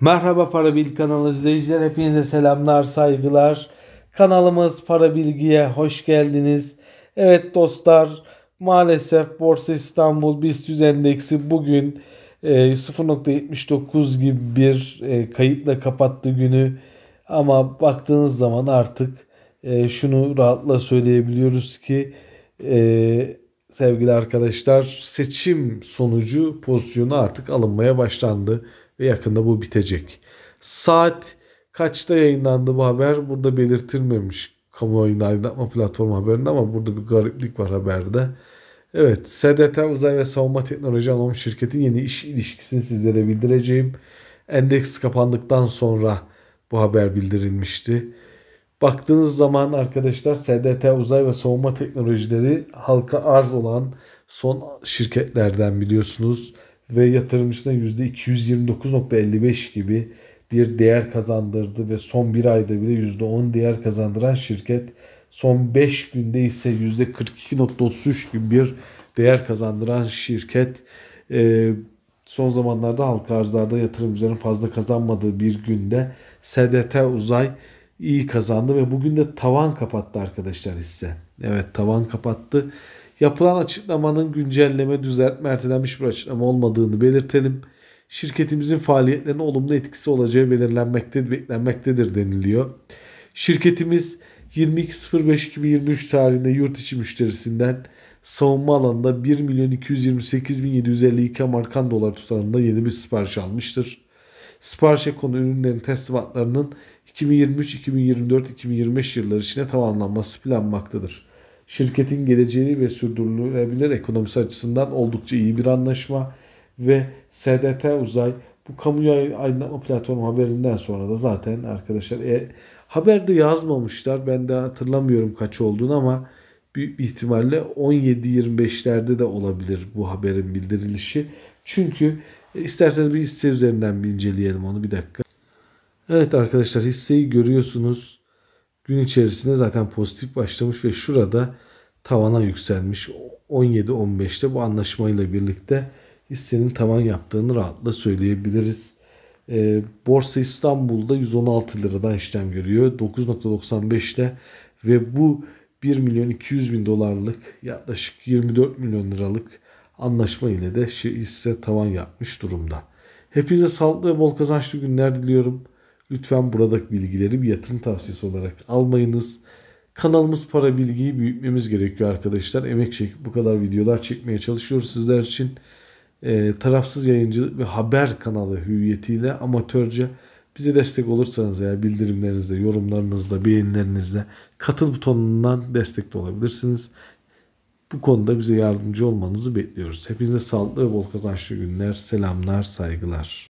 Merhaba Para Bilgi kanalı izleyiciler. Hepinize selamlar, saygılar. Kanalımız Para Bilgi'ye hoş geldiniz. Evet dostlar, maalesef Borsa İstanbul BIST endeksi bugün 0.79 e, gibi bir e, kayıpla kapattı günü. Ama baktığınız zaman artık e, şunu rahatla söyleyebiliyoruz ki sevgili arkadaşlar seçim sonucu pozisyonu artık alınmaya başlandı ve yakında bu bitecek. Saat kaçta yayınlandı bu haber? Burada belirtilmemiş kamuoyunu aydınlatma platformu haberinde ama burada bir gariplik var haberde. Evet, SDT Uzay ve Savunma Teknoloji Anonim Şirketi'nin yeni iş ilişkisini sizlere bildireceğim. Endeks kapandıktan sonra bu haber bildirilmişti. Baktığınız zaman arkadaşlar SDT Uzay ve Savunma Teknolojileri halka arz olan son şirketlerden biliyorsunuz ve yatırımcısına %229.55 gibi bir değer kazandırdı ve son bir ayda bile %10 değer kazandıran şirket son 5 günde ise %42.33 gibi bir değer kazandıran şirket e, son zamanlarda halka arzlarda yatırımcıların fazla kazanmadığı bir günde SDT Uzay iyi kazandı ve bugün de tavan kapattı arkadaşlar hisse. Evet tavan kapattı. Yapılan açıklamanın güncelleme, düzeltme, ertelenmiş bir açıklama olmadığını belirtelim. Şirketimizin faaliyetlerine olumlu etkisi olacağı belirlenmektedir, beklenmektedir deniliyor. Şirketimiz 22.05.2023 tarihinde yurt içi müşterisinden savunma alanında 1 milyon 228 Amerikan dolar tutarında yeni bir sipariş almıştır. Sipariş konu ürünlerin teslimatlarının 2023, 2024, 2025 yılları içinde tamamlanması planmaktadır şirketin geleceği ve sürdürülebilir ekonomisi açısından oldukça iyi bir anlaşma ve SDT Uzay bu kamuya aydınlatma platformu haberinden sonra da zaten arkadaşlar e, haberde yazmamışlar. Ben de hatırlamıyorum kaç olduğunu ama büyük bir ihtimalle 17-25'lerde de olabilir bu haberin bildirilişi. Çünkü e, isterseniz bir hisse üzerinden bir inceleyelim onu bir dakika. Evet arkadaşlar hisseyi görüyorsunuz. Gün içerisinde zaten pozitif başlamış ve şurada tavana yükselmiş. 17-15'te bu anlaşmayla birlikte hissenin tavan yaptığını rahatla söyleyebiliriz. E, Borsa İstanbul'da 116 liradan işlem görüyor. 9.95'te ve bu 1 milyon 200 bin dolarlık yaklaşık 24 milyon liralık anlaşma ile de hisse tavan yapmış durumda. Hepinize sağlıklı ve bol kazançlı günler diliyorum. Lütfen buradaki bilgileri bir yatırım tavsiyesi olarak almayınız. Kanalımız para bilgiyi büyütmemiz gerekiyor arkadaşlar. Emek çek bu kadar videolar çekmeye çalışıyoruz sizler için. E, tarafsız yayıncılık ve haber kanalı hüviyetiyle amatörce bize destek olursanız ya bildirimlerinizle, yorumlarınızla, beğenilerinizle katıl butonundan destek olabilirsiniz. Bu konuda bize yardımcı olmanızı bekliyoruz. Hepinize sağlıklı ve bol kazançlı günler, selamlar, saygılar.